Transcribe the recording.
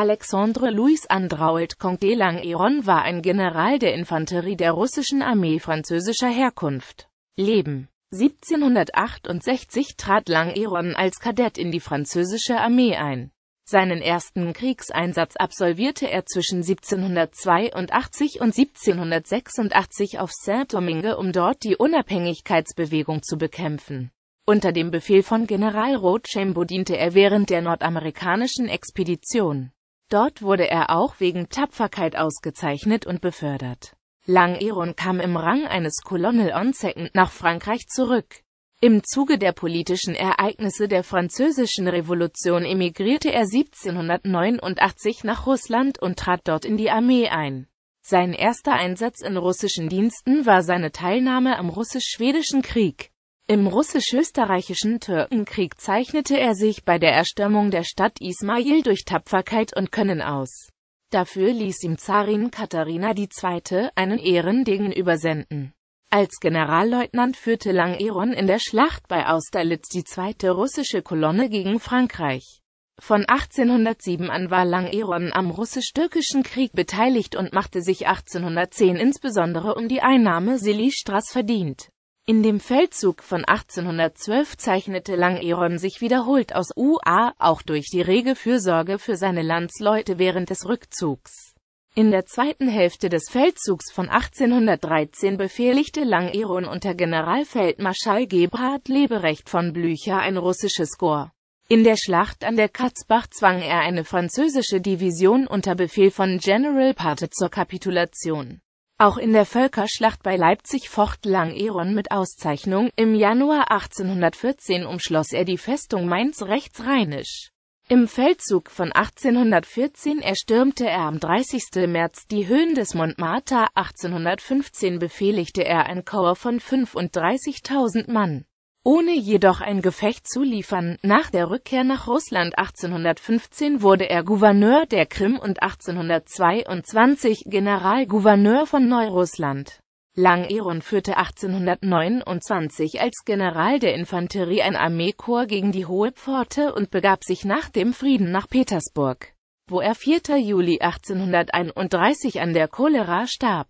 Alexandre Louis Andrault Lang Eron war ein General der Infanterie der russischen Armee französischer Herkunft. Leben 1768 trat Lang Eron als Kadett in die französische Armee ein. Seinen ersten Kriegseinsatz absolvierte er zwischen 1782 und 1786 auf Saint-Domingue, um dort die Unabhängigkeitsbewegung zu bekämpfen. Unter dem Befehl von General Rochambeau diente er während der nordamerikanischen Expedition. Dort wurde er auch wegen Tapferkeit ausgezeichnet und befördert. Lang Eron kam im Rang eines Colonel Onzecken nach Frankreich zurück. Im Zuge der politischen Ereignisse der Französischen Revolution emigrierte er 1789 nach Russland und trat dort in die Armee ein. Sein erster Einsatz in russischen Diensten war seine Teilnahme am Russisch-Schwedischen Krieg. Im russisch-österreichischen Türkenkrieg zeichnete er sich bei der Erstürmung der Stadt Ismail durch Tapferkeit und Können aus. Dafür ließ ihm Zarin Katharina II. einen Ehrendegen übersenden. Als Generalleutnant führte Langeron in der Schlacht bei Austerlitz die zweite russische Kolonne gegen Frankreich. Von 1807 an war Langeron am russisch-türkischen Krieg beteiligt und machte sich 1810 insbesondere um die Einnahme Silistras verdient. In dem Feldzug von 1812 zeichnete Langeron sich wiederholt aus UA, auch durch die rege Fürsorge für seine Landsleute während des Rückzugs. In der zweiten Hälfte des Feldzugs von 1813 befehligte Langeron unter Generalfeldmarschall Gebhard Leberecht von Blücher ein russisches Korps. In der Schlacht an der Katzbach zwang er eine französische Division unter Befehl von General Pate zur Kapitulation. Auch in der Völkerschlacht bei Leipzig focht Lang Langeron mit Auszeichnung. Im Januar 1814 umschloss er die Festung Mainz rechtsrheinisch. Im Feldzug von 1814 erstürmte er am 30. März die Höhen des Montmartre, 1815 befehligte er ein Korps von 35.000 Mann ohne jedoch ein Gefecht zu liefern. Nach der Rückkehr nach Russland 1815 wurde er Gouverneur der Krim und 1822 Generalgouverneur von Neurussland. Lang-Eron führte 1829 als General der Infanterie ein Armeekorps gegen die Hohe Pforte und begab sich nach dem Frieden nach Petersburg, wo er 4. Juli 1831 an der Cholera starb.